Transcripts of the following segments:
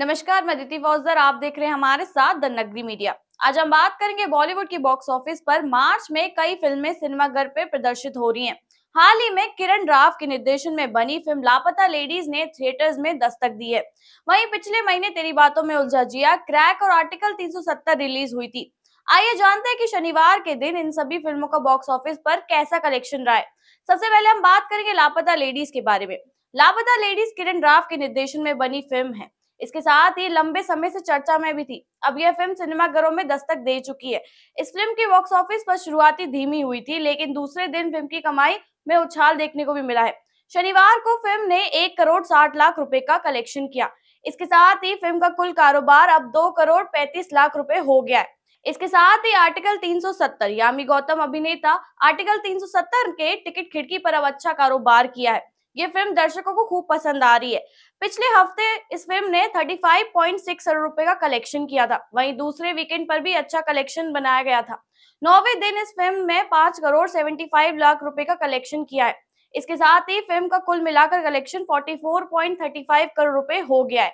नमस्कार मैं दिति वॉजर आप देख रहे हैं हमारे साथ द नगरी मीडिया आज हम बात करेंगे बॉलीवुड की बॉक्स ऑफिस पर मार्च में कई फिल्में सिनेमाघर पे प्रदर्शित हो रही हैं हाल ही में किरण राव के निर्देशन में बनी फिल्म लापता लेडीज ने थिएटर्स में दस्तक दी है वहीं पिछले महीने तेरी बातों में उलझा जिया क्रैक और आर्टिकल 370 रिलीज हुई थी आइए जानते हैं कि शनिवार के दिन इन सभी फिल्मों का बॉक्स ऑफिस पर कैसा कलेक्शन रहा है सबसे पहले हम बात करेंगे लापता लेडीज के बारे में लापता लेडीज किरण राव के निर्देशन में बनी फिल्म है इसके साथ ये लंबे समय से चर्चा में भी थी अब यह फिल्म सिनेमाघरों में दस्तक दे चुकी है इस फिल्म की बॉक्स ऑफिस पर शुरुआती धीमी हुई थी लेकिन दूसरे दिन फिल्म की कमाई में उछाल देखने को भी मिला है शनिवार को फिल्म ने एक करोड़ साठ लाख रुपए का कलेक्शन किया इसके साथ ही फिल्म का कुल कारोबार अब दो करोड़ पैंतीस लाख रुपए हो गया है इसके साथ ही आर्टिकल 370 यामी गौतम अभिनेता आर्टिकल 370 के टिकट खिड़की पर अब अच्छा कारोबार किया है ये फिल्म दर्शकों को खूब पसंद आ रही है पिछले हफ्ते इस फिल्म ने 35.6 करोड़ रुपए का कलेक्शन किया था वहीं दूसरे वीकेंड पर भी अच्छा कलेक्शन बनाया गया था नौवे दिन इस फिल्म में पांच करोड़ 75 लाख रुपए का कलेक्शन किया है इसके साथ ही फिल्म का कुल मिलाकर कलेक्शन 44.35 करोड़ रुपए हो गया है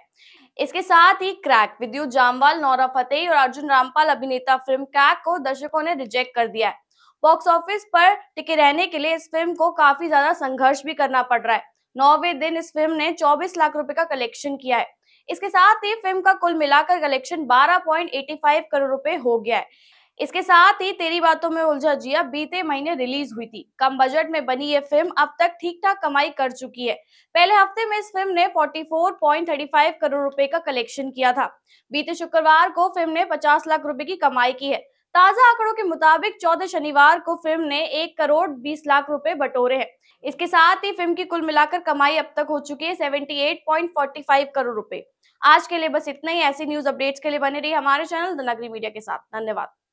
इसके साथ ही क्रैक विद्युत जामवाल नौरा फतेह और अर्जुन रामपाल अभिनेता फिल्म क्रैक को दर्शकों ने रिजेक्ट कर दिया है बॉक्स ऑफिस पर टिके रहने के लिए इस फिल्म को काफी ज्यादा संघर्ष भी करना पड़ रहा है नौवे दिन इस फिल्म ने 24 लाख रुपए का कलेक्शन किया है इसके साथ ही फिल्म का कुल मिलाकर कलेक्शन 12.85 करोड़ रुपए हो गया है इसके साथ ही तेरी बातों में उलझा जिया बीते महीने रिलीज हुई थी कम बजट में बनी ये फिल्म अब तक ठीक ठाक कमाई कर चुकी है पहले हफ्ते में इस फिल्म ने 44.35 करोड़ रुपए का कलेक्शन किया था बीते शुक्रवार को फिल्म ने 50 लाख रुपए की कमाई की है ताजा आंकड़ों के मुताबिक चौदह शनिवार को फिल्म ने एक करोड़ बीस लाख रुपए बटोरे हैं इसके साथ ही फिल्म की कुल मिलाकर कमाई अब तक हो चुकी है फाइव करोड़ रुपए आज के लिए बस इतना ही ऐसी न्यूज अपडेट्स के लिए बने रही हमारे चैनल द नगरी मीडिया के साथ धन्यवाद